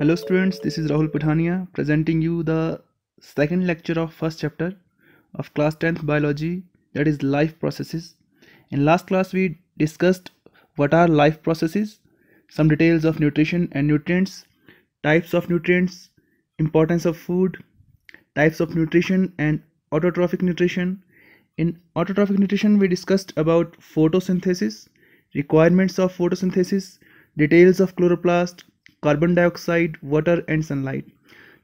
Hello students, this is Rahul Puthania presenting you the second lecture of first chapter of class 10th biology that is life processes. In last class we discussed what are life processes, some details of nutrition and nutrients, types of nutrients, importance of food, types of nutrition and autotrophic nutrition. In autotrophic nutrition we discussed about photosynthesis, requirements of photosynthesis, details of chloroplast, carbon dioxide, water and sunlight.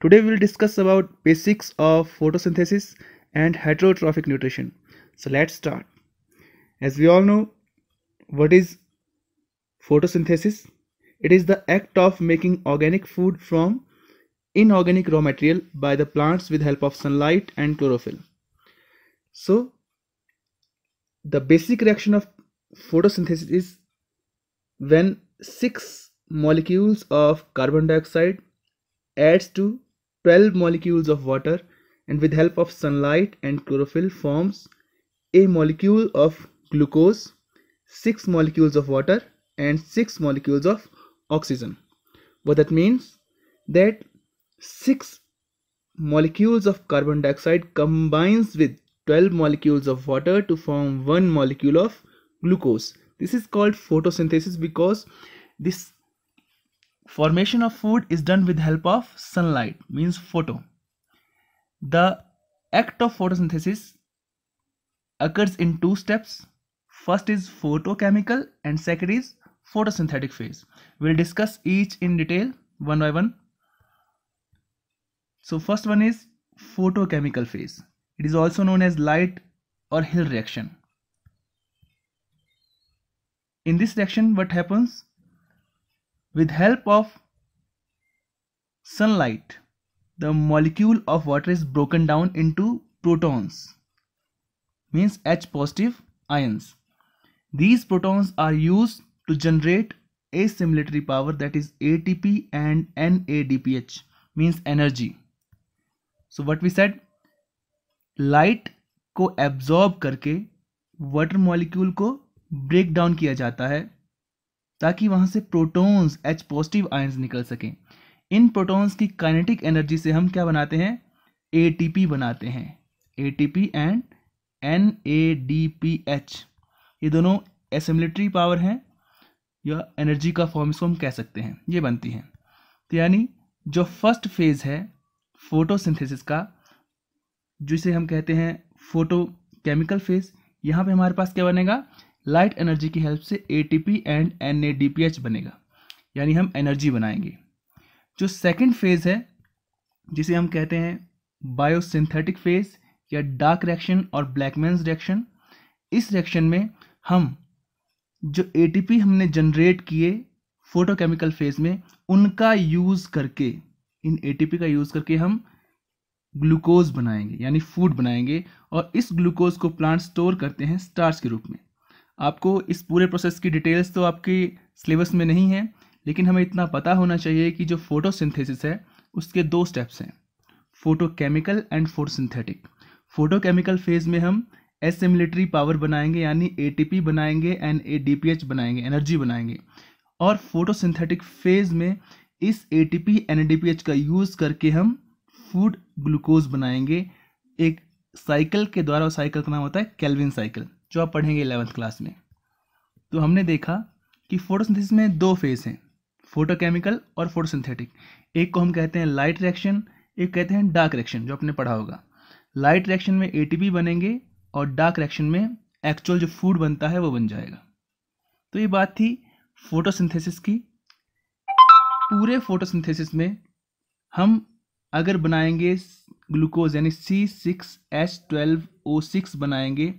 Today we will discuss about basics of photosynthesis and heterotrophic nutrition. So let's start. As we all know, what is photosynthesis? It is the act of making organic food from inorganic raw material by the plants with help of sunlight and chlorophyll. So the basic reaction of photosynthesis is when six molecules of carbon dioxide adds to 12 molecules of water and with help of sunlight and chlorophyll forms a molecule of glucose 6 molecules of water and 6 molecules of oxygen what that means that 6 molecules of carbon dioxide combines with 12 molecules of water to form one molecule of glucose this is called photosynthesis because this formation of food is done with help of sunlight means photo the act of photosynthesis occurs in two steps first is photochemical and second is photosynthetic phase we'll discuss each in detail one by one so first one is photochemical phase it is also known as light or hill reaction in this reaction what happens with help of sunlight the molecule of water is broken down into protons means H positive ions. These protons are used to generate asymmetry power that is ATP and NADPH means energy. So what we said light को absorb करके water molecule को break down किया जाता है ताकि वहाँ से protons H positive ions निकल सकें इन प्रोटॉन्स की काइनेटिक एनर्जी से हम क्या बनाते हैं एटीपी बनाते हैं ATP and N A D P H ये दोनों एसेम्बलेटरी पावर हैं या एनर्जी का फॉर्म इसको हम कह सकते हैं ये बनती हैं तो यानी जो फर्स्ट फेज़ है फोटोसिंथेसिस का जिसे हम कहते हैं फोटो केमिकल फेज़ यहाँ पे हमारे पास क्या बनेगा लाइट एनर्जी की हेल्प से एटीपी एंड एनएडीपीएच बनेगा यानी हम एनर्जी बनाएंगे जो सेकंड फेज़ है जिसे हम कहते हैं बायोसिंथेटिक फेज़ या डार्क रिएक्शन और ब्लैकमैन्स रिएक्शन इस रिएक्शन में हम जो एटीपी हमने जनरेट किए फोटोकेमिकल फेज़ में उनका यूज़ करके इन एटीपी का यूज़ करके हम ग्लूकोज बनाएंगे यानी फूड बनाएंगे और इस ग्लूकोज को प्लांट स्टोर करते हैं स्टार्च के रूप में आपको इस पूरे प्रोसेस की डिटेल्स तो आपके सिलेबस में नहीं है लेकिन हमें इतना पता होना चाहिए कि जो फोटोसिंथेसिस है उसके दो स्टेप्स हैं photochemical and photosynthetic photochemical phase में हम एसिमिलिटरी पावर बनाएंगे यानी एटीपी बनाएंगे एंड एच बनाएंगे एनर्जी बनाएंगे और फोटोसिंथेटिक फेज़ में इस एटीपी एनडीपीएच का यूज़ करके हम फूड ग्लूकोज बनाएंगे एक साइकिल के द्वारा साइकिल का नाम होता है कैलविन साइकिल जो आप पढ़ेंगे इलेवंथ क्लास में तो हमने देखा कि फोटोसिंथेसिस में दो फेज हैं फोटोकेमिकल और फोटोसिंथेटिक एक को हम कहते हैं लाइट रिएक्शन एक कहते हैं डार्क रिएक्शन जो आपने पढ़ा होगा लाइट रिएक्शन में ए बनेंगे और डार्क रिएक्शन में एक्चुअल जो फूड बनता है वो बन जाएगा तो ये बात थी फोटोसिंथेसिस की पूरे फोटोसिंथेसिस में हम अगर बनाएंगे ग्लूकोज यानी C six H twelve O six बनाएंगे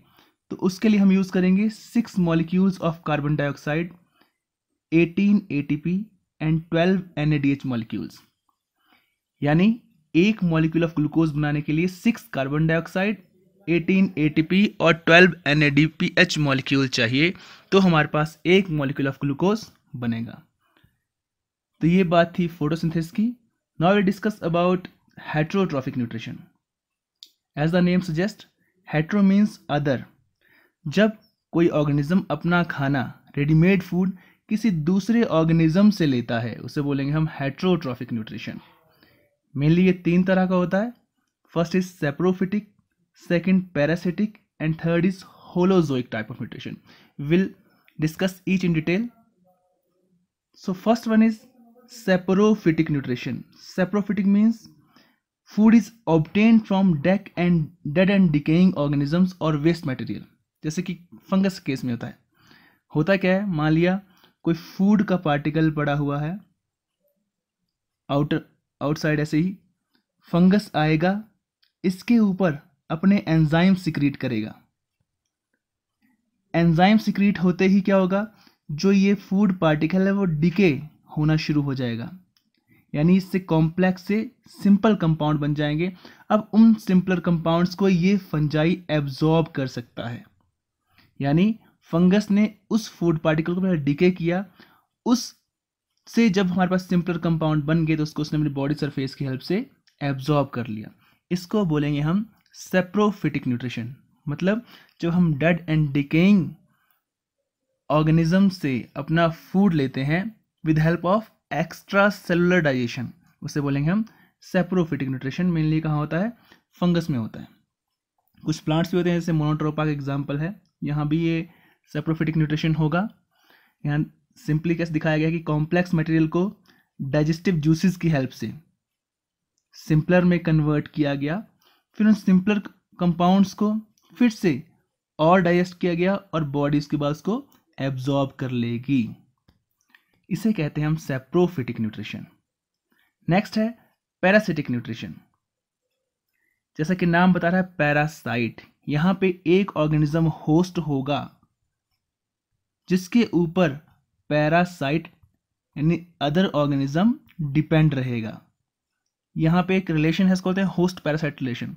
तो उसके लिए हम यूज़ करेंगे six molecules of carbon dioxide 18 ATP and 12 NADH molecules यानी एक मॉलिक्यूल ऑफ ग्लूकोज बनाने के लिए सिक्स कार्बन डाइऑक्साइड 18 एटीपी और 12 एनएडीपीएच मॉलिक्यूल चाहिए तो हमारे पास एक मॉलिक्यूल ऑफ ग्लूकोज बनेगा तो ये बात थी फोटोसिंथेसिस की now we discuss about heterotrophic nutrition as the name suggest hetero means other जब कोई ऑर्गेनिज्म अपना खाना रेडीमेड फूड किसी दूसरे ऑर्गेनिज्म से लेता है उसे बोलेंगे हम हेट्रोट्रॉफिक न्यूट्रिशन मेनली ये तीन तरह का होता है first is saprophytic second parasitic and third is holozoic type of nutrition will discuss each in detail so first one is saprophytic nutrition saprophytic means food is obtain from deck and dead and decaying organisms और waste material जैसे कि fungus case में होता है होता क्या है मान लिया कोई फूड का पार्टिकल पड़ा हुआ है आउट आउटसाइड ऐसे ही फंगस आएगा इसके ऊपर अपने एंजाइम सिक्रीट करेगा एंजाइम सिक्रीट होते ही क्या होगा जो ये फूड पार्टिकल है वो डिके होना शुरू हो जाएगा यानी इससे कॉम्प्लेक्स से सिंपल कंपाउंड बन जाएंगे अब उन सिंपलर कंपाउंड्स को ये फंजाई एब्जॉर्ब कर सकता है यानी फंगस ने उस फूड पार्टिकल को डिके किया उस से जब हमारे पास सिंपलर कंपाउंड बन गए तो उसको उसने अपनी बॉडी सरफेस की हेल्प से एब्जॉर्ब कर लिया इसको बोलेंगे हम सेप्रोफिटिक न्यूट्रिशन मतलब जब हम डेड एंड डिकेइंग ऑर्गेनिज्म से अपना फूड लेते हैं with help of extracellular digestion उसे बोलेंगे हम सेप्रोफिटिक न्यूट्रिशन मेनली कहाँ होता है फंगस में होता है कुछ प्लांट्स भी होते हैं जैसे मोनोट्रोपा का एग्जाम्पल है यहाँ भी ये सेप्रोफिटिक न्यूट्रिशन होगा यहाँ सिंपली कैसे दिखाया गया कि कॉम्प्लेक्स मटेरियल को डाइजेस्टिव जूसेस की हेल्प से सिंपलर में कन्वर्ट किया गया फिर उन सिंपलर कंपाउंड्स को फिर से और डाइजेस्ट किया गया और बॉडी उसके बाद उसको एब्जॉर्ब कर लेगी इसे कहते हैं हम सेप्रोफिटिक न्यूट्रिशन नेक्स्ट है पैरासिटिक न्यूट्रिशन जैसा कि नाम बता रहा है पैरासाइट यहाँ पे एक ऑर्गेनिज्म होस्ट होगा जिसके ऊपर पैरासाइट यानी अदर ऑर्गेनिज्म डिपेंड रहेगा यहाँ पे एक रिलेशन है इसको कहते हैं होस्ट पैरासाइट रिलेशन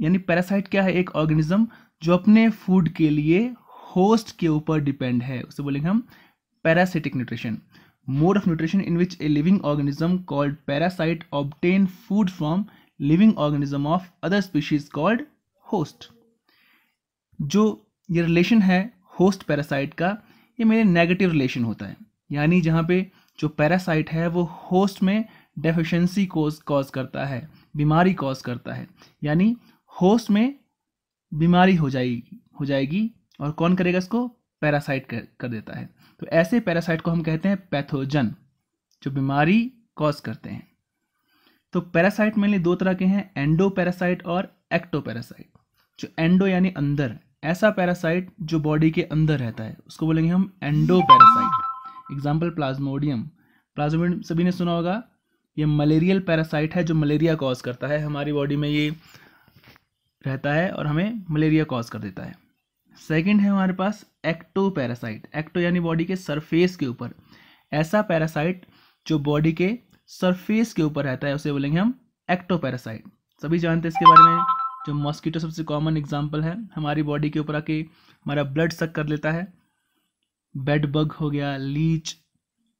यानी पैरासाइट क्या है एक ऑर्गेनिज्म जो अपने फूड के लिए होस्ट के ऊपर डिपेंड है उसे बोलेंगे हम parasitic nutrition mode of nutrition in which a living organism called parasite obtain food from living organism of other species called host जो ये रिलेशन है होस्ट पैरासाइट का ये मेरे नेगेटिव रिलेशन होता है यानी जहाँ पे जो पैरासाइट है वो होस्ट में डेफिशिएंसी कोज कॉज करता है बीमारी कॉज करता है यानी होस्ट में बीमारी हो जाएगी हो जाएगी और कौन करेगा इसको पैरासाइट कर, कर देता है तो ऐसे पैरासाइट को हम कहते हैं पैथोजन जो बीमारी कॉज करते हैं तो पैरासाइट मेनली दो तरह के हैं एंडो पैरासाइट और एक्टो पैरासाइट जो एंडो यानी अंदर ऐसा पैरासाइट जो बॉडी के अंदर रहता है उसको बोलेंगे हम endo parasite example Plasmodium Plasmodium सभी ने सुना होगा ये मलेरियल पैरासाइट है जो मलेरिया कॉज करता है हमारी बॉडी में ये रहता है और हमें मलेरिया कॉज कर देता है सेकंड है हमारे पास एक्टो पैरासाइट एक्टो यानी बॉडी के सरफेस के ऊपर ऐसा पैरासाइट जो बॉडी के सरफेस के ऊपर रहता है उसे बोलेंगे हम एक्टो पैरासाइट सभी जानते हैं इसके बारे में जो मॉस्किटो सबसे कॉमन एग्जाम्पल है हमारी बॉडी के ऊपर आके हमारा ब्लड सक कर लेता है बेड बग हो गया लीच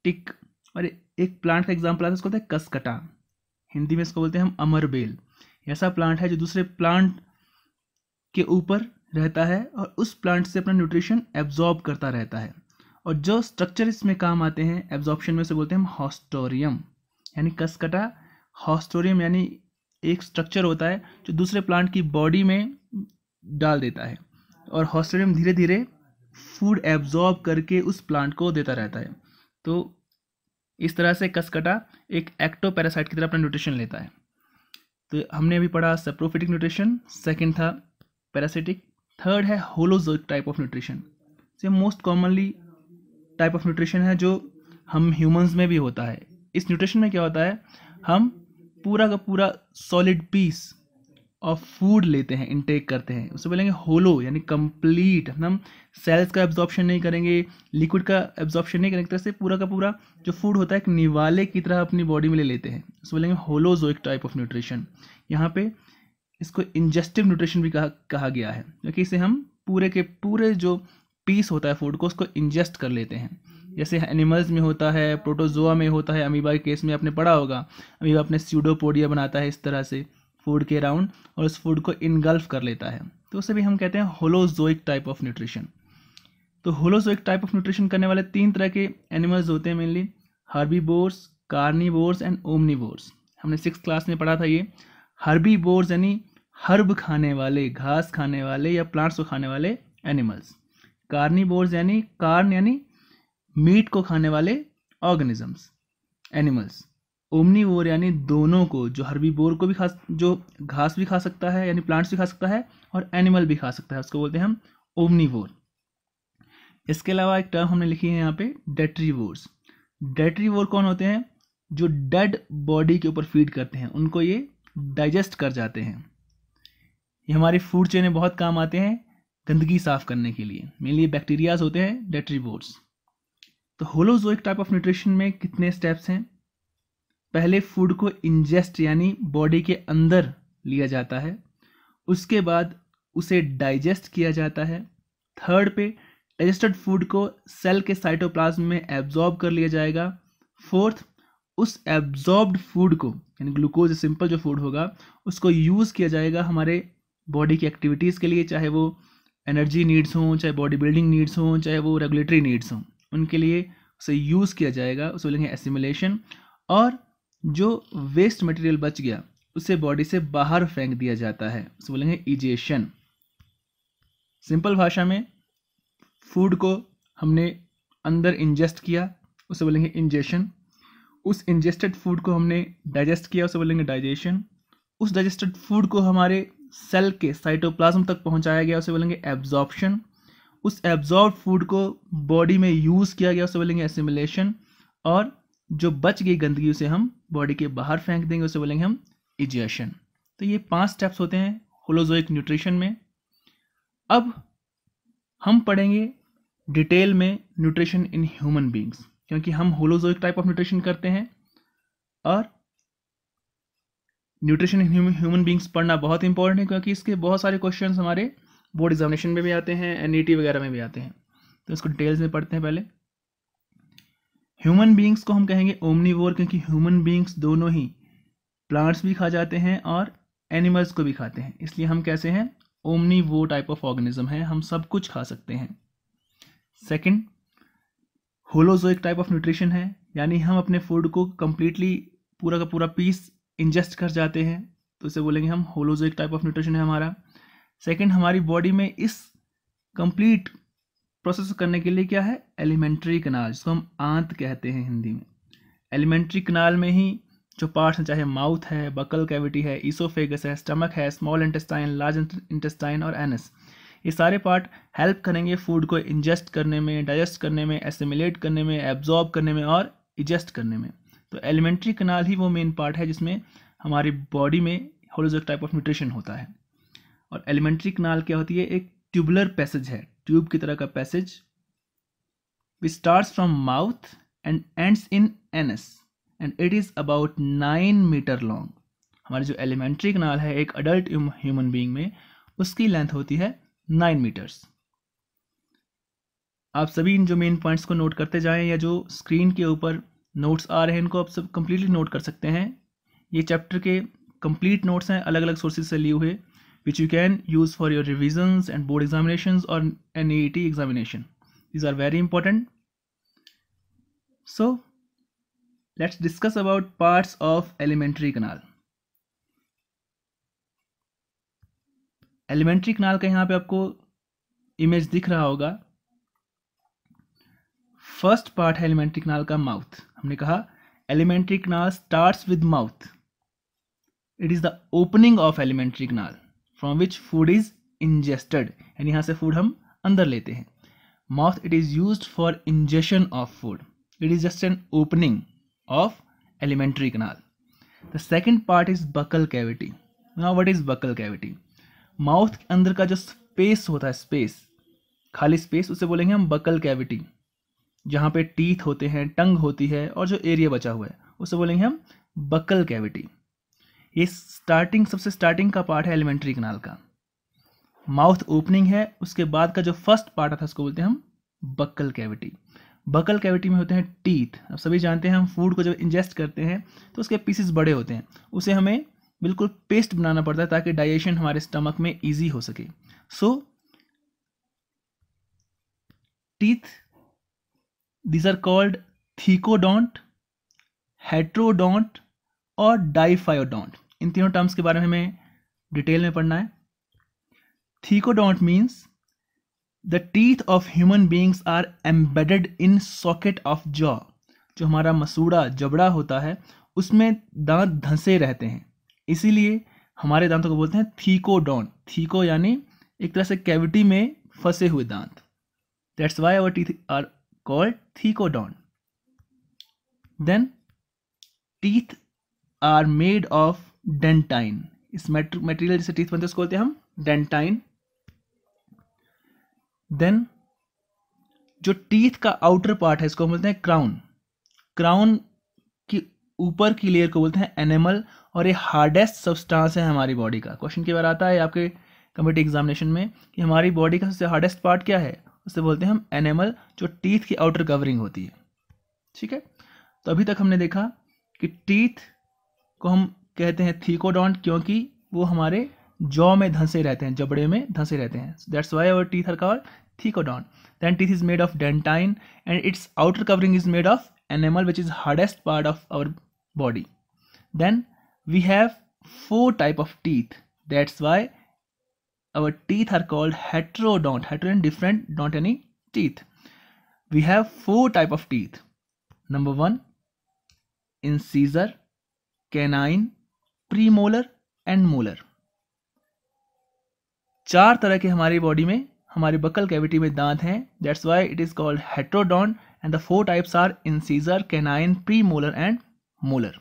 टिक और एक प्लांट का एग्जाम्पल आता है उसको बोलते हैं कसकटा हिंदी में इसको बोलते हैं हम अमरबेल ऐसा प्लांट है जो दूसरे प्लांट के ऊपर रहता है और उस प्लांट से अपना न्यूट्रिशन एब्जॉर्ब करता रहता है और जो स्ट्रक्चर इसमें काम आते हैं एब्जॉर्प्शन में उसे बोलते हैं हम हॉस्टोरियम यानी कसकटा हॉस्टोरियम यानी एक स्ट्रक्चर होता है जो दूसरे प्लांट की बॉडी में डाल देता है और हॉस्टेडियम धीरे धीरे फूड एब्जॉर्ब करके उस प्लांट को देता रहता है तो इस तरह से कसकटा एक एक्टो पैरासाइट की तरह अपना न्यूट्रिशन लेता है तो हमने अभी पढ़ा सप्रोफिटिक न्यूट्रिशन सेकेंड था पैरासिटिक थर्ड है होलोजो टाइप ऑफ न्यूट्रिशन से most commonly type of nutrition है जो हम ह्यूमंस में भी होता है इस न्यूट्रिशन में क्या होता है हम पूरा का पूरा सॉलिड पीस ऑफ फूड लेते हैं इनटेक करते हैं उसे बोलेंगे होलो यानी कंप्लीट हम सेल्स का एब्जॉर्प्शन नहीं करेंगे लिक्विड का एब्जॉर्प्शन नहीं करेंगे तरह से पूरा का पूरा जो फूड होता है एक निवाले की तरह अपनी बॉडी में ले लेते हैं उसे बोलेंगे एक टाइप ऑफ न्यूट्रिशन यहाँ पे इसको इंजेस्टिव न्यूट्रिशन भी कहा कहा गया है क्योंकि इसे हम पूरे के पूरे जो पीस होता है फूड को उसको इंजेस्ट कर लेते हैं जैसे एनिमल्स में होता है प्रोटोजोआ में होता है अमीबा के केस में आपने पढ़ा होगा अमीबा अपने स्यूडोपोडिया बनाता है इस तरह से फूड के राउंड और उस फूड को इनगल्फ कर लेता है तो उसे भी हम कहते हैं होलोजोइक टाइप ऑफ न्यूट्रिशन तो होलोजोइक टाइप ऑफ न्यूट्रिशन करने वाले तीन तरह के एनिमल्स होते हैं mainly herbivores carnivores and बोर्स हमने सिक्स क्लास में पढ़ा था ये बोर्स यानी हर्ब खाने वाले घास खाने वाले या प्लांट्स को खाने वाले एनिमल्स कार्निवोर्स यानी कार्न यानी मीट को खाने वाले ऑर्गेनिजम्स एनिमल्स ओमनीवोर यानी दोनों को जो हरबी बोर को भी खा जो घास भी खा सकता है यानी प्लांट्स भी खा सकता है और एनिमल भी खा सकता है उसको बोलते हैं हम वोर इसके अलावा एक टर्म हमने लिखी है यहाँ पे डेटरी वोर कौन होते हैं जो डेड बॉडी के ऊपर फीड करते हैं उनको ये डाइजेस्ट कर जाते हैं ये हमारी फूड चेन में बहुत काम आते हैं गंदगी साफ़ करने के लिए मेनली बैक्टीरियाज होते हैं डेटरी वोर्स तो होलोजोइक टाइप ऑफ न्यूट्रिशन में कितने स्टेप्स हैं पहले फूड को इंजेस्ट यानी बॉडी के अंदर लिया जाता है उसके बाद उसे डाइजेस्ट किया जाता है थर्ड पे डाइजेस्टेड फूड को सेल के साइटोप्लाज्म में एब्जॉर्ब कर लिया जाएगा फोर्थ उस एब्जॉर्ब्ड फूड को यानी ग्लूकोज सिंपल जो फूड होगा उसको यूज़ किया जाएगा हमारे बॉडी की एक्टिविटीज़ के लिए चाहे वो एनर्जी नीड्स हों चाहे बॉडी बिल्डिंग नीड्स हों चाहे वो रेगुलेटरी नीड्स हों उनके लिए उसे यूज़ किया जाएगा उसे बोलेंगे एसिमुलेशन और जो वेस्ट मटेरियल बच गया उसे बॉडी से बाहर फेंक दिया जाता है उसे बोलेंगे इजेशन सिंपल भाषा में फूड को हमने अंदर इंजेस्ट किया उसे बोलेंगे इंजेशन उस इंजेस्टेड फूड को हमने डाइजेस्ट किया उसे बोलेंगे डाइजेशन उस डाइजेस्टेड फूड को हमारे सेल के साइटोप्लाज्म तक पहुंचाया गया उसे बोलेंगे एब्जॉर्प्शन उस एब्जॉर्ब फूड को बॉडी में यूज़ किया गया उसे बोलेंगे एसिमुलेशन और जो बच गई गंदगी उसे हम बॉडी के बाहर फेंक देंगे उसे बोलेंगे हम इजेशन तो ये पांच स्टेप्स होते हैं होलोजोइक न्यूट्रिशन में अब हम पढ़ेंगे डिटेल में न्यूट्रिशन इन ह्यूमन बींग्स क्योंकि हम होलोजोइक टाइप ऑफ न्यूट्रिशन करते हैं और न्यूट्रिशन इन ह्यूमन बींग्स पढ़ना बहुत इंपॉर्टेंट है क्योंकि इसके बहुत सारे क्वेश्चन हमारे बोर्ड एग्जामिनेशन में भी आते हैं एन e वगैरह में भी आते हैं तो इसको डिटेल्स में पढ़ते हैं पहले ह्यूमन बींग्स को हम कहेंगे ओमनीवोर क्योंकि ह्यूमन बींग्स दोनों ही प्लांट्स भी खा जाते हैं और एनिमल्स को भी खाते हैं इसलिए हम कैसे हैं ओमनी वो टाइप ऑफ ऑर्गेनिज्म है हम सब कुछ खा सकते हैं second holozoic type of nutrition है यानी हम अपने फूड को कम्प्लीटली पूरा का पूरा पीस इंजेस्ट कर जाते हैं तो इसे बोलेंगे हम होलोजोइक टाइप ऑफ न्यूट्रिशन है हमारा सेकंड हमारी बॉडी में इस कंप्लीट प्रोसेस करने के लिए क्या है एलिमेंट्री कनाल जिसको हम आंत कहते हैं हिंदी में एलिमेंट्री कनाल में ही जो पार्ट्स हैं चाहे माउथ है बकल कैविटी है ईसोफेगस है स्टमक है स्मॉल इंटेस्टाइन लार्ज इंटेस्टाइन और एनस ये सारे पार्ट हेल्प करेंगे फूड को इंजेस्ट करने में डाइजेस्ट करने में एसिमिलेट करने में एब्जॉर्ब करने में और इजेस्ट करने में तो एलिमेंट्री कनाल ही वो मेन पार्ट है जिसमें हमारी बॉडी में होलोजेक टाइप ऑफ न्यूट्रिशन होता है और एलिमेंट्री कनाल क्या होती है एक ट्यूबुलर पैसेज है ट्यूब की तरह का passage we start from mouth and ends in as and it is about nine metre long हमारी जो एलिमेंट्री कनाल है एक अडल्ट ह्यूमन बींग में उसकी लेंथ होती है नाइन मीटर्स आप सभी इन जो मेन पॉइंट्स को नोट करते जाएं या जो स्क्रीन के ऊपर नोट्स आ रहे हैं इनको आप सब कंप्लीटली नोट कर सकते हैं ये चैप्टर के कंप्लीट नोट्स हैं अलग अलग सोर्सेज से लिए हुए which you can use for your revisions and board examinations or NEET examination. These are very important. So let's discuss about parts of elementary canal. Elementary canal का यहाँ पे आपको इमेज दिख रहा होगा फर्स्ट पार्ट है एलिमेंट्री कनाल का mouth हमने कहा elementary canal starts with mouth it is the opening of elementary canal from which food is ingested यानी यहाँ से फूड हम अंदर लेते हैं mouth it is use for ingestion of food it is just an opening of elementary canal the second part is buccal cavity ना what is buccal cavity mouth के अंदर का जो स्पेस होता है स्पेस खाली स्पेस उसे बोलेंगे हम बकल कैविटी जहाँ पे टीथ होते हैं टंग होती है और जो एरिया बचा हुआ है उसे बोलेंगे हम बकल कैविटी ये स्टार्टिंग सबसे स्टार्टिंग का पार्ट है एलिमेंट्री कनाल का माउथ ओपनिंग है उसके बाद का जो फर्स्ट पार्ट आता है उसको बोलते हैं हम बक्कल कैविटी बकल कैविटी में होते हैं टीथ अब सभी जानते हैं हम फूड को जब इंजेस्ट करते हैं तो उसके पीसेस बड़े होते हैं उसे हमें बिल्कुल पेस्ट बनाना पड़ता है ताकि डाइजेशन हमारे स्टमक में ईजी हो सके so teeth these are called thecodont heterodont और डाइफायोडोंट इन तीनों टर्म्स के बारे में हमें डिटेल में पढ़ना है thecodont means the teeth of human beings are embedded in socket of jaw जो हमारा मसूड़ा जबड़ा होता है उसमें दांत धंसे रहते हैं इसीलिए हमारे दांतों को बोलते हैं थीकोडॉन थीको यानी एक तरह से कैविटी में फंसे हुए दांत that's why our teeth are called thecodont then teeth are made of dentine इस मेटेरियल जैसे टीथ बनते बोलते हैं हम डेंटाइन देन जो टीथ का आउटर पार्ट है इसको बोलते हैं क्राउन क्राउन की ऊपर की लेयर को बोलते हैं एनिमल और ये हार्डेस्ट सब्सटेंस है हमारी बॉडी का क्वेश्चन की बार आता है आपके कम्पिटी एग्जामिनेशन में कि हमारी बॉडी का सबसे हार्डेस्ट पार्ट क्या है उसे बोलते हैं हम एनिमल जो टीथ की आउटर कवरिंग होती है ठीक है तो अभी तक हमने देखा कि टीथ को हम कहते हैं थीकोडोंट क्योंकि वो हमारे जॉ में धंसे रहते हैं जबड़े में धंसे रहते हैं that's why our teeth are cover thecodont then teeth is made of dentine and its outer covering is made of enamel which is hardest part of our body then we have four type of teeth that's why our teeth are called heterodont hetero and different dont any teeth we have four type of teeth number one incisor canine premolar and molar चार तरह के हमारी body में हमारी buccal cavity में दांत हैं that's why it is called heterodont and the four types are incisor canine premolar and molar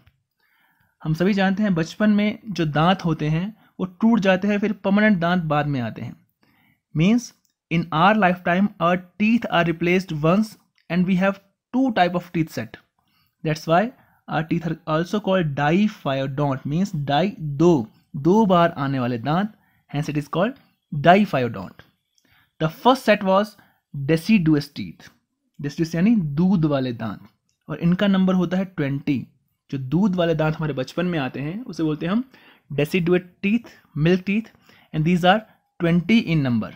हम सभी जानते हैं बचपन में जो दांत होते हैं वो टूट जाते हैं फिर परमानेंट दांत बाद में आते हैं means in our life time our teeth are replaced once and we have two type of teeth set that's why our teeth are also called dot means di दो दो बार आने वाले दांत hence it is called dot the first set was deciduous teeth deciduous यानी दूध वाले दांत और इनका नंबर होता है ट्वेंटी जो दूध वाले दांत हमारे बचपन में आते हैं उसे बोलते हैं हम deciduous teeth milk teeth and these are twenty in number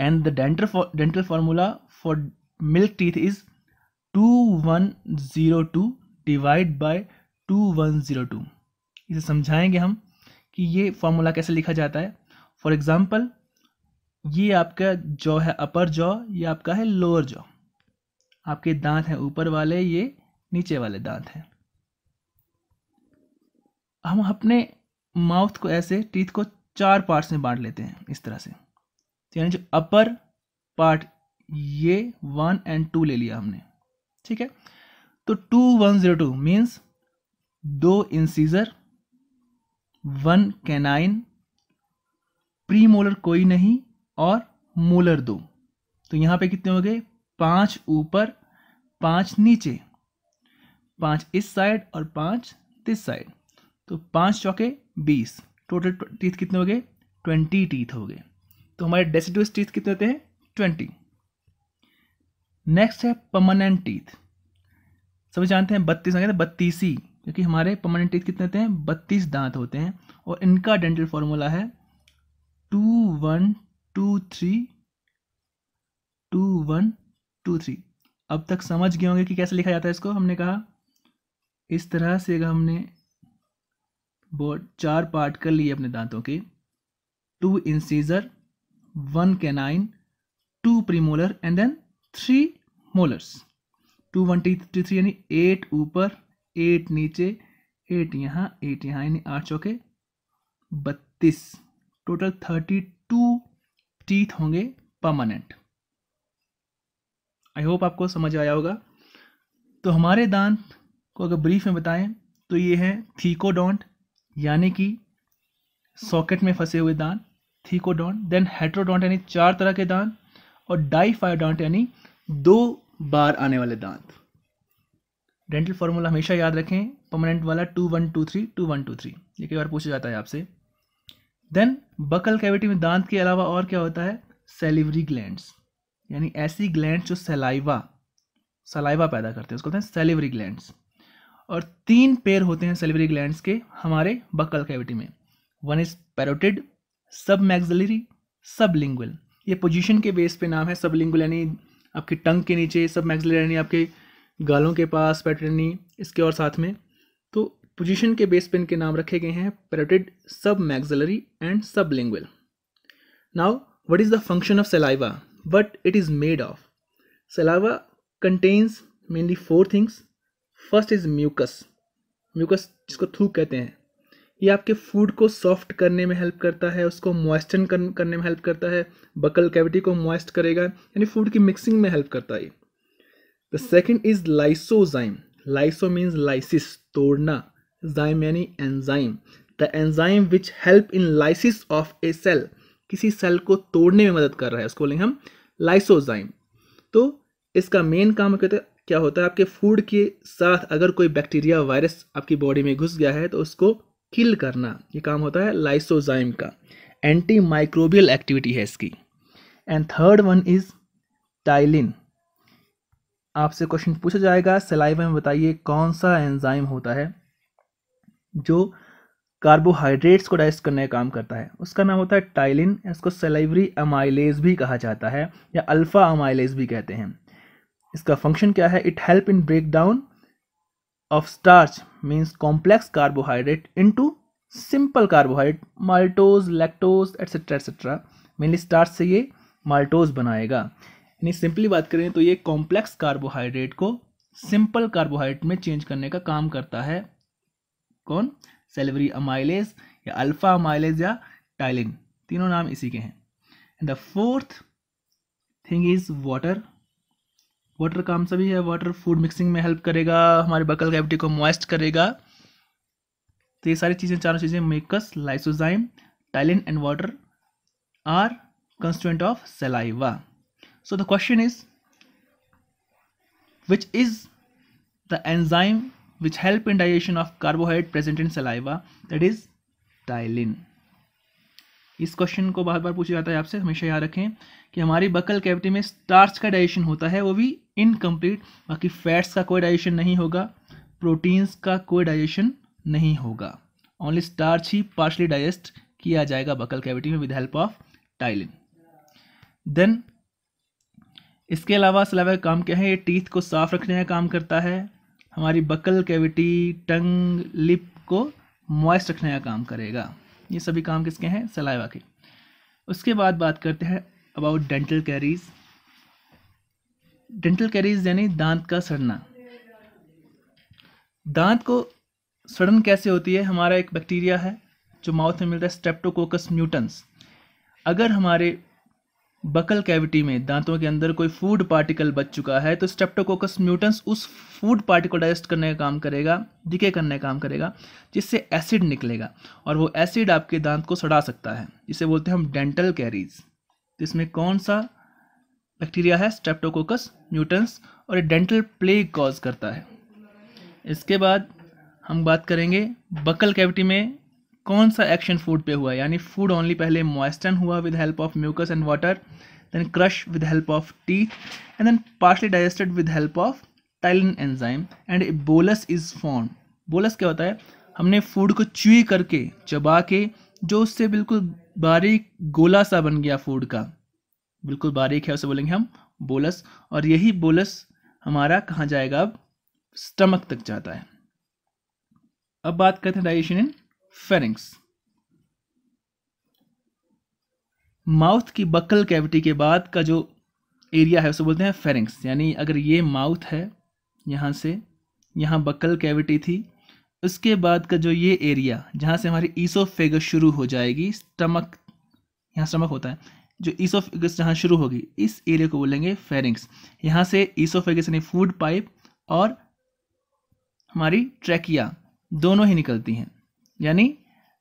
and the dental dental formula for milk teeth is two one zero two divide by two one zero two इसे समझाएंगे हम कि ये फॉर्मूला कैसे लिखा जाता है फॉर एग्ज़ाम्पल ये आपका जॉ है अपर जॉ ये आपका है लोअर जॉ आपके दांत हैं ऊपर वाले ये नीचे वाले दांत हैं हम अपने माउथ को ऐसे टीथ को चार पार्ट्स में बांट लेते हैं इस तरह से तो यानी जो अपर पार्ट ये वन एंड टू ले लिया हमने ठीक है तो two one zero two means दो incisor one canine premolar कोई नहीं और मोलर दो तो यहां पे कितने हो गए पांच ऊपर पांच नीचे पांच इस साइड और पांच दिस साइड तो पांच चौके बीस टोटल टीथ कितने हो गए ट्वेंटी टीथ हो गए तो हमारे डेसिडोस टीथ कितने होते हैं ट्वेंटी नेक्स्ट है परमानेंट टीथ सभी जानते हैं बत्तीस कहते हैं बत्तीसी क्योंकि हमारे परमानेंट टीथ कितने होते हैं बत्तीस दांत होते हैं और इनका डेंटल फॉर्मूला है two one two three two one two three अब तक समझ गए होंगे कि कैसे लिखा जाता है इसको हमने कहा इस तरह से अगर हमने बोर्ड चार पार्ट कर लिए अपने दांतों के two incisor one canine two premolar and then three molars two one T two three यानी एट ऊपर एट नीचे एट यहाँ एट यहाँ यानी आठ चौके बत्तीस टोटल थर्टी टू टीथ होंगे परमानेंट आई होप आपको समझ आया होगा तो हमारे दांत को अगर ब्रीफ में बताएं तो ये है थीकोडोंट यानी कि सॉकेट में फंसे हुए दांत थीकोडोंट देन हेट्रोडोंट यानी चार तरह के दांत और डाइफायोडोंट यानी दो बार आने वाले दांत डेंटल फार्मूला हमेशा याद रखें परमानेंट वाला two one two three two one two three ये कई बार पूछा जाता है आपसे देन बकल कैविटी में दांत के अलावा और क्या होता है सेलिवरी ग्लैंड यानी ऐसी ग्लैंड जो सेलाइवा सलाइवा पैदा करते हैं उसको कहते हैं सेलिवरी ग्लैंड और तीन पेयर होते हैं सेलिवरी ग्लैंड के हमारे बकल कैविटी में one is parotid sub maxillary सब लिंगुअल ये पोजीशन के बेस पे नाम है सब लिंगुल यानी आपकी टंग के नीचे सब मैक्सिलरी रहनी आपके गालों के पास पैट इसके और साथ में तो पोजीशन के बेस पेन के नाम रखे गए हैं पेरेटेड सब maxillary and sub lingual now what is the function of saliva but it is made of saliva contains mainly four things first is mucus mucus जिसको थूक कहते हैं ये आपके फूड को सॉफ्ट करने में हेल्प करता है उसको मॉइस्टन करने में हेल्प करता है बकल कैविटी को मॉइस्ट करेगा यानी फूड की मिक्सिंग में हेल्प करता है the second is lysozyme lyso means lysis तोड़ना जाइम यानी enzyme the enzyme which help in lysis of a cell किसी सेल को तोड़ने में मदद कर रहा है उसको बोलेंगे हम लाइसोजाइम तो इसका मेन काम कहते हैं क्या होता है आपके फूड के साथ अगर कोई बैक्टीरिया वायरस आपकी बॉडी में घुस गया है तो उसको किल करना ये काम होता है लाइसोजाइम का एंटी माइक्रोबियल एक्टिविटी है इसकी and third one is ptyalin आपसे क्वेश्चन पूछा जाएगा सलाइवा में बताइए कौन सा एंजाइम होता है जो कार्बोहाइड्रेट्स को डाइजेस्ट करने का काम करता है उसका नाम होता है टाइलिन इसको सेलाइवरी अमाइलेज भी कहा जाता है या अल्फ़ा अमाइलेज भी कहते हैं इसका फंक्शन क्या है it help in break down of starch means complex carbohydrate into simple carbohydrate maltose lactose etc etc mainly starch से ये माल्टोज बनाएगा यानी सिंपली बात करें तो ये कॉम्प्लेक्स कार्बोहाइड्रेट को सिंपल कार्बोहाइड्रेट में चेंज करने का काम करता है कौन सेलेवरी अमाइलेज या अल्फा अमाइलेज या टाइलिन तीनों नाम इसी के हैं and the fourth thing is water water काम सभी भी है वाटर फूड मिक्सिंग में हेल्प करेगा हमारे बकल कैविटी को मॉइस्ट करेगा तो ये सारी चीज़ें चारों चीज़ें makes lysozyme ptyalin and water are constant of saliva so the question is which is the enzyme which help in digestion of carbohydrate present in saliva that is ptyalin इस क्वेश्चन को बार बार पूछा जाता है आपसे हमेशा याद रखें कि हमारी बकल कैविटी में स्टार्च का डाइजेशन होता है वो भी इनकम्प्लीट बाकी फैट्स का कोई डाइजेशन नहीं होगा प्रोटीन्स का कोई डाइजेशन नहीं होगा ओनली स्टार्च ही पार्शली डाइजेस्ट किया जाएगा बकल कैविटी में with help of ptyalin then इसके अलावा सलावा का काम क्या है ये टीथ को साफ रखने का काम करता है हमारी बकल कैविटी टंग लिप को मॉइस्ट रखने का काम करेगा ये सभी काम किसके हैं सलाइवा के उसके बाद बात करते हैं about dental caries dental caries यानी दांत का सड़ना दांत को सड़न कैसे होती है हमारा एक बैक्टीरिया है जो माउथ में मिलता है स्ट्रेप्टोकोकस म्यूटन्स अगर हमारे बकल कैविटी में दांतों के अंदर कोई फूड पार्टिकल बच चुका है तो स्ट्रेप्टोकोकस म्यूटन्स उस फूड पार्टिकल डाइजेस्ट करने का काम करेगा डिके करने का काम करेगा जिससे एसिड निकलेगा और वो एसिड आपके दांत को सड़ा सकता है जिसे बोलते हैं हम डेंटल कैरीज तो इसमें कौन सा बैक्टीरिया है स्ट्रेप्टोकोकस न्यूटन्स और ये डेंटल प्लेग कॉज करता है इसके बाद हम बात करेंगे बकल कैविटी में कौन सा एक्शन फूड पे हुआ यानी फूड ओनली पहले मॉइस्टन हुआ with help of mucus and water then crush with help of teeth and then partially digested with help of ptyalin enzyme and bolus is form bolus क्या होता है हमने food को चुई करके चबा के जो उससे बिल्कुल बारीक गोला सा बन गया फूड का बिल्कुल बारीक है उसे बोलेंगे हम बोलस और यही बोलस हमारा कहाँ जाएगा अब स्टमक तक जाता है अब बात करते हैं डाइजेशन इन फेरिंग्स माउथ की बकल कैविटी के बाद का जो एरिया है उसे बोलते हैं फेरिंग्स यानी अगर ये माउथ है यहाँ से यहाँ बकल कैविटी थी उसके बाद का जो ये एरिया जहाँ से हमारी ईसोफेगस शुरू हो जाएगी स्टमक यहाँ स्टमक होता है जो ईसोफेगस जहाँ शुरू होगी इस एरिया को बोलेंगे फेरिंग्स यहाँ से ईसोफेगस यानी फूड पाइप और हमारी ट्रैकिया दोनों ही निकलती हैं यानी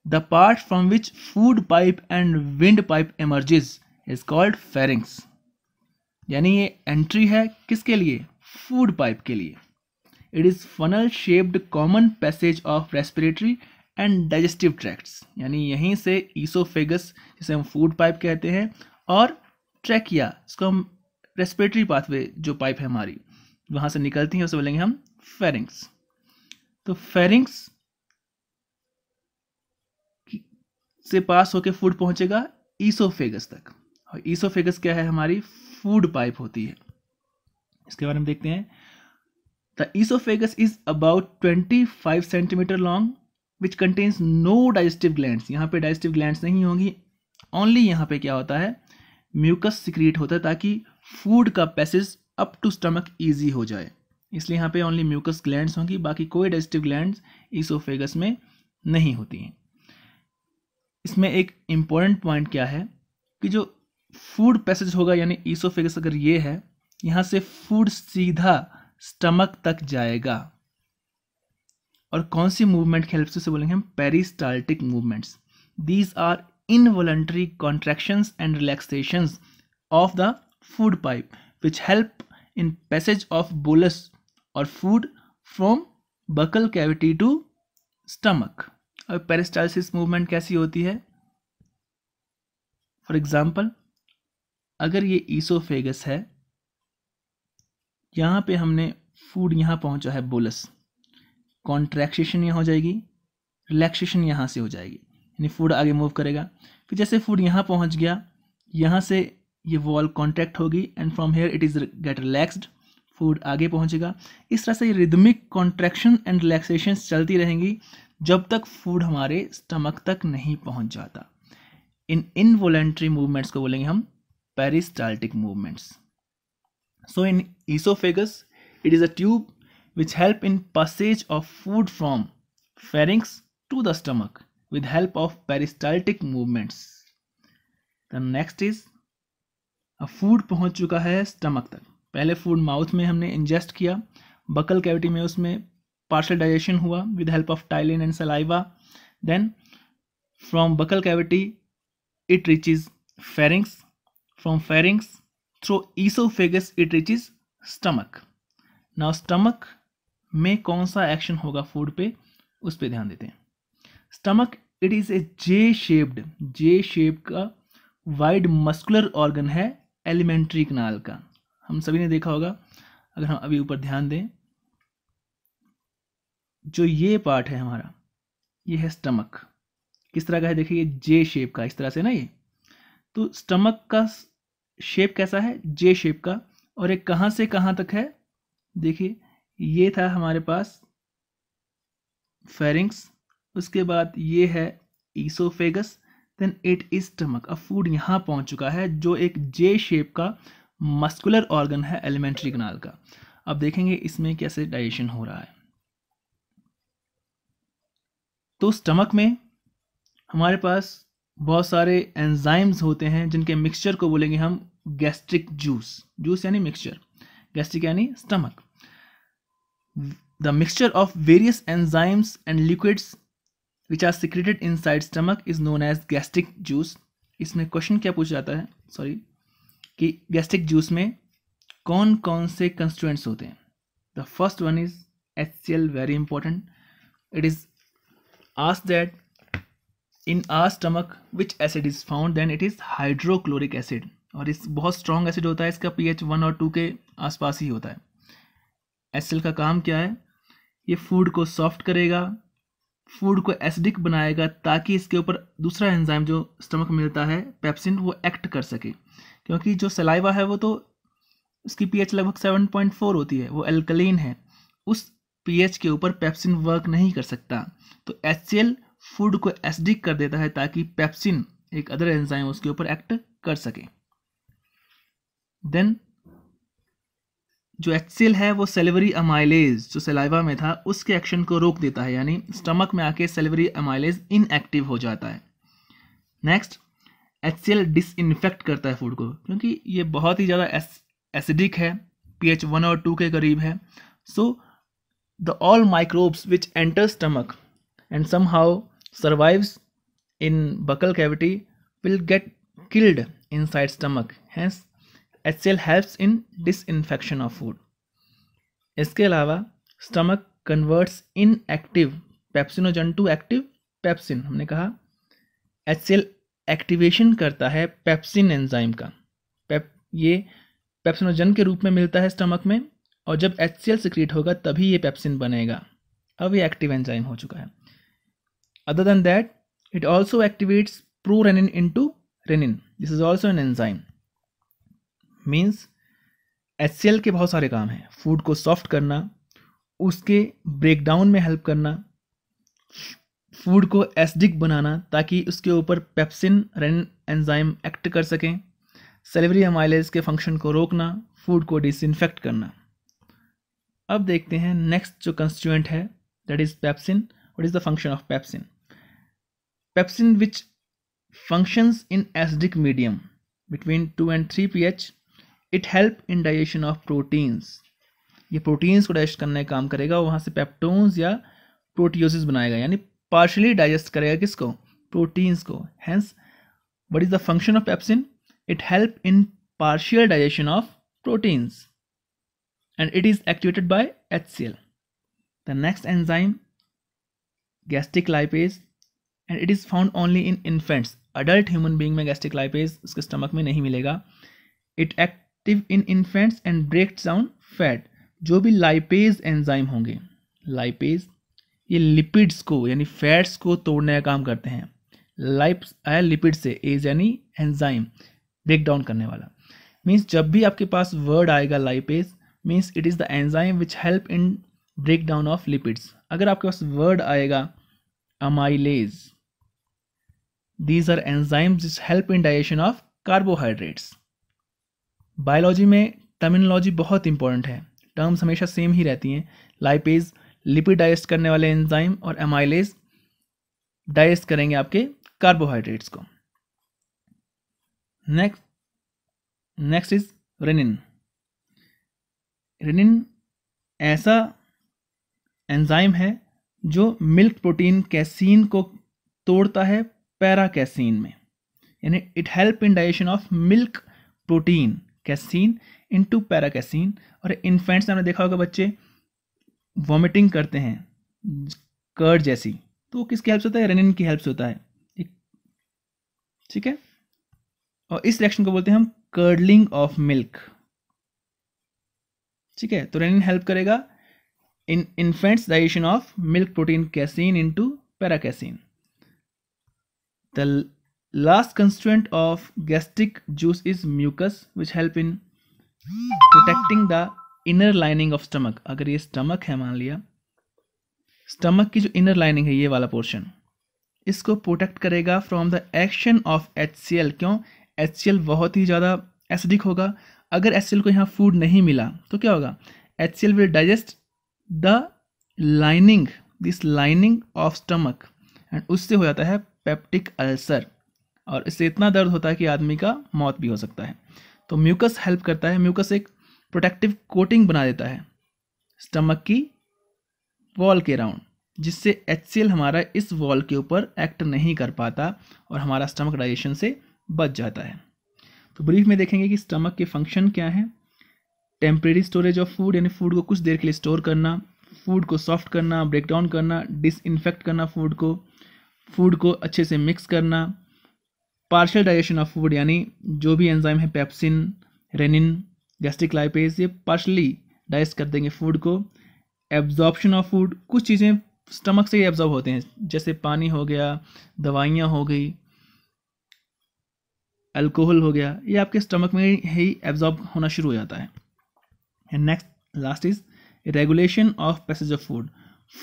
the part from which food pipe and wind pipe emerges is called pharynx यानी ये एंट्री है किसके लिए फूड पाइप के लिए it is funnel shaped common passage of respiratory and digestive tracts यानी यहीं से ईसोफेगस जिसे हम फूड पाइप कहते हैं और ट्रैकिया इसको हम रेस्पिरेटरी पाथवे जो पाइप है हमारी वहां से निकलती है उसे बोलेंगे हम फेरिंग्स तो फेरिंग्स से पास होकर फूड पहुंचेगा ईसोफेगस तक और ईसोफेगस क्या है हमारी फूड पाइप होती है इसके बारे में देखते हैं the oesophagus is about twenty five centimetre long which contains no digestive gland यहाँ पे डाइजेस्टिव ग्लैंड नहीं होंगी ओनली यहाँ पे क्या होता है म्यूकस सिक्रिएट होता है ताकि फूड का passage up to stomach easy हो जाए इसलिए यहाँ पे ओनली म्यूकस ग्लैंड होंगी बाकी कोई डाइजेस्टिव ग्लैंड इसोफेगस में नहीं होती हैं इसमें एक इम्पॉर्टेंट पॉइंट क्या है कि जो फूड पैसेज होगा यानी ईसोफेगस अगर ये है यहाँ से फूड सीधा स्टमक तक जाएगा और कौन सी मूवमेंट के हेल्प से बोलेंगे हम peristaltic movements these are involuntary contractions and relaxations of the food pipe which help in passage of bolus or food from buccal cavity to stomach और पेरिस्टाइलिस मूवमेंट कैसी होती है फॉर एग्जाम्पल अगर ये ईसोफेगस है यहाँ पे हमने फूड यहाँ पहुँचा है बोलस कॉन्ट्रैक्सेशन यहाँ हो जाएगी रिलैक्सेशन यहाँ से हो जाएगी यानी फूड आगे मूव करेगा फिर जैसे फूड यहाँ पहुँच गया यहाँ से ये वॉल कॉन्टैक्ट होगी and from here it is get relaxed food आगे पहुँचेगा इस तरह से ये रिदमिक कॉन्ट्रैक्शन एंड रिलैक्सेशन चलती रहेंगी जब तक फूड हमारे स्टमक तक नहीं पहुँच जाता इन वॉलेंट्री मूवमेंट्स को बोलेंगे हम peristaltic movements so in oesophagus it is a tube which help in passage of food from pharynx to the stomach with help of peristaltic movements The next is अब food पहुंच चुका है stomach तक पहले food mouth में हमने ingest किया buckle cavity में उसमें पार्शल डाइजेशन हुआ with help of ptyalin and saliva then from buccal cavity it reaches pharynx from pharynx through oesophagus it reaches stomach now stomach में कौन सा action होगा food पे उस पर ध्यान देते हैं stomach it is a J shaped J shape का वाइड मस्कुलर ऑर्गन है एलिमेंट्री कनाल का हम सभी ने देखा होगा अगर हम अभी ऊपर ध्यान दें जो ये पार्ट है हमारा ये है स्टमक किस तरह का है देखिए जे शेप का इस तरह से ना ये तो स्टमक का शेप कैसा है जे शेप का और ये कहाँ से कहाँ तक है देखिए ये था हमारे पास फेरिंग्स उसके बाद ये है oesophagus then it is stomach अब फूड यहाँ पहुँच चुका है जो एक जे शेप का मस्कुलर ऑर्गन है एलिमेंट्री कनाल का अब देखेंगे इसमें कैसे डाइजेशन हो रहा है तो स्टमक में हमारे पास बहुत सारे एंजाइम्स होते हैं जिनके मिक्सचर को बोलेंगे हम गैस्ट्रिक जूस जूस यानी मिक्सचर गैस्ट्रिक यानी stomach the mixture of various enzymes and liquids which are secreted inside stomach is known as gastric juice इसमें क्वेश्चन क्या पूछा जाता है सॉरी कि गैस्ट्रिक जूस में कौन कौन से कंस्टूएंट्स होते हैं the first one is H C L very important it is as that in our stomach which acid is found then it is hydrochloric acid और इस बहुत स्ट्रॉन्ग एसिड होता है इसका पी एच वन और two के आसपास ही होता है एस एल का काम क्या है ये फूड को सॉफ्ट करेगा फूड को एसिडिक बनाएगा ताकि इसके ऊपर दूसरा एंजाइम जो स्टमक में मिलता है पेप्सिन वो एक्ट कर सके क्योंकि जो सलाइवा है वो तो उसकी पीएच लगभग सेवन पॉइंट फोर होती है वो एल्कलीन है उस पीएच के ऊपर पेप्सिन वर्क नहीं कर सकता तो एच फूड को एसिडिक कर देता है ताकि पेप्सिन एक अदर एंजाइम उसके ऊपर एक्ट कर सके देन जो एक्सिल है वो सेलिवरी अमाइलेज जो सेलाइवा में था उसके एक्शन को रोक देता है यानी स्टमक में आके सेलिवरी अमाइलेज इनएक्टिव हो जाता है नेक्स्ट एचसीएल डिसइनफेक्ट करता है फूड को क्योंकि ये बहुत ही ज़्यादा एसिडिक है एच वन और टू के करीब है so the all microbes which enter stomach and somehow survives in buccal cavity will get killed inside stomach hence H C L helps in disinfection of food इसके अलावा stomach converts inactive pepsinogen to active pepsin हमने कहा H C L activation करता है pepsin enzyme का पेप ये pepsinogen के रूप में मिलता है स्टमक में और जब एच सी एल सिक्रिएट होगा तभी ये पेप्सिन बनेगा अब ये एक्टिव एंजाइम हो चुका है other than that it also activates prorennin into rennin this is also an enzyme means H के बहुत सारे काम हैं फूड को सॉफ्ट करना उसके ब्रेकडाउन में हेल्प करना फूड को एसिडिक बनाना ताकि उसके ऊपर पेप्सिन रेन एंजाइम एक्ट कर सकें सेलेवरी हमाइलेज के फंक्शन को रोकना फूड को डिसइनफेक्ट करना अब देखते हैं नेक्स्ट जो कंस्टिट्यूएंट है that is pepsin what is the function of pepsin pepsin which functions in acidic medium between two and three P H it help in digestion of proteins ये proteins को digest करने का काम करेगा वहाँ से पेप्टोन्स या प्रोटियोसिस बनाएगा यानी पार्शली डाइजेस्ट करेगा किसको प्रोटीन्स को hence what is the function of pepsin it help in partial digestion of proteins and it is activated by H C L the next enzyme gastric lipase and it is found only in infants adult human being में gastric lipase उसके stomach में नहीं मिलेगा. It act active in infants and break down fat जो भी lipase enzyme होंगे lipase ये lipids को यानी फैट्स को तोड़ने का काम करते हैं लाइप आया लिपिड से एज यानी एंजाइम ब्रेक डाउन करने वाला मीन्स जब भी आपके पास वर्ड आएगा lipase means it is the enzyme which help in break down of lipids अगर आपके पास वर्ड आएगा amylase these are enzymes which help in digestion of carbohydrates biology में टर्मिनोलॉजी बहुत इंपॉर्टेंट है टर्म्स हमेशा सेम ही रहती हैं लाइपेज लिपिड डाइजेस्ट करने वाले एंजाइम और एमाइलेज डाइजेस्ट करेंगे आपके कार्बोहाइड्रेट्स को next next is rennin rennin ऐसा एंजाइम है जो मिल्क प्रोटीन कैसीन को तोड़ता है पैरा कैसीन में यानी it help in digestion of milk protein casein into paracasein और इन्फेंट्स हमने देखा होगा बच्चे वॉमिटिंग करते हैं कर जैसी तो वो किसकी हेल्प से होता है रेनिन की हेल्प से होता है ठीक है और इस रिएक्शन को बोलते हैं हम कर्डलिंग ऑफ मिल्क ठीक है तो रेनिन हेल्प करेगा in infants digestion of milk protein casein into paracasein the last constituent of gastric juice is mucus which help in protecting the inner lining of stomach अगर ये stomach है मान लिया stomach की जो इनर लाइनिंग है ये वाला पोर्शन इसको प्रोटेक्ट करेगा from the action of H C L क्यों एच सी एल बहुत ही ज़्यादा एसिडिक होगा अगर एच सी एल को यहाँ फूड नहीं मिला तो क्या होगा H C L will digest the lining this lining of stomach and उससे हो जाता है पेप्टिक अल्सर और इससे इतना दर्द होता है कि आदमी का मौत भी हो सकता है तो म्यूकस हेल्प करता है म्यूकस एक प्रोटेक्टिव कोटिंग बना देता है स्टमक की वॉल के राउंड जिससे एच हमारा इस वॉल के ऊपर एक्ट नहीं कर पाता और हमारा स्टमक डाइजेशन से बच जाता है तो ब्रीफ में देखेंगे कि स्टमक के फंक्शन क्या हैं टेम्परेरी स्टोरेज ऑफ फूड यानी फूड को कुछ देर के लिए स्टोर करना फूड को सॉफ्ट करना ब्रेकडाउन करना डिसइनफेक्ट करना फूड को फूड को अच्छे से मिक्स करना पार्शियल डाइजेशन ऑफ फूड यानी जो भी एंजाइम है पेप्सिन रेनिन गैस्ट्रिक लाइपेज ये पार्शली डाइजेस्ट कर देंगे फूड को एब्जॉर्बशन ऑफ फूड कुछ चीज़ें स्टमक से ही एब्जॉर्ब होते हैं जैसे पानी हो गया दवाइयाँ हो गई अल्कोहल हो गया ये आपके स्टमक में ही एब्जॉर्ब होना शुरू हो जाता है and next last is regulation of passage of food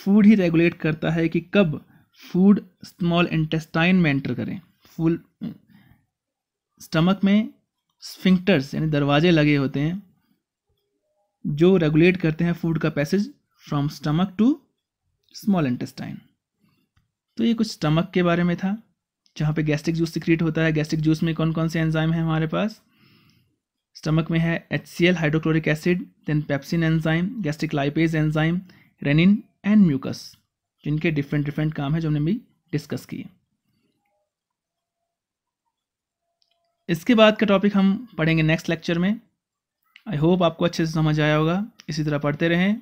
food ही रेगुलेट करता है कि कब फूड स्मॉल इंटेस्टाइन में एंटर करें फुल स्टमक में स्फिंक्टर्स यानी दरवाजे लगे होते हैं जो रेगुलेट करते हैं फूड का passage from stomach to small intestine तो ये कुछ स्टमक के बारे में था जहाँ पे गैस्ट्रिक जूस सिक्रिएट होता है गैस्ट्रिक जूस में कौन कौन से एंजाइम है हमारे पास स्टमक में है H C L hydrochloric acid then pepsin enzyme gastric lipase enzyme rennin and mucus जिनके डिफरेंट डिफरेंट काम है जो हमने भी डिस्कस किए इसके बाद का टॉपिक हम पढ़ेंगे नेक्स्ट लेक्चर में आई होप आपको अच्छे से समझ आया होगा इसी तरह पढ़ते रहें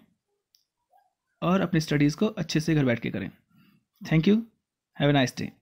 और अपनी स्टडीज़ को अच्छे से घर बैठ के करें thank you have a nice day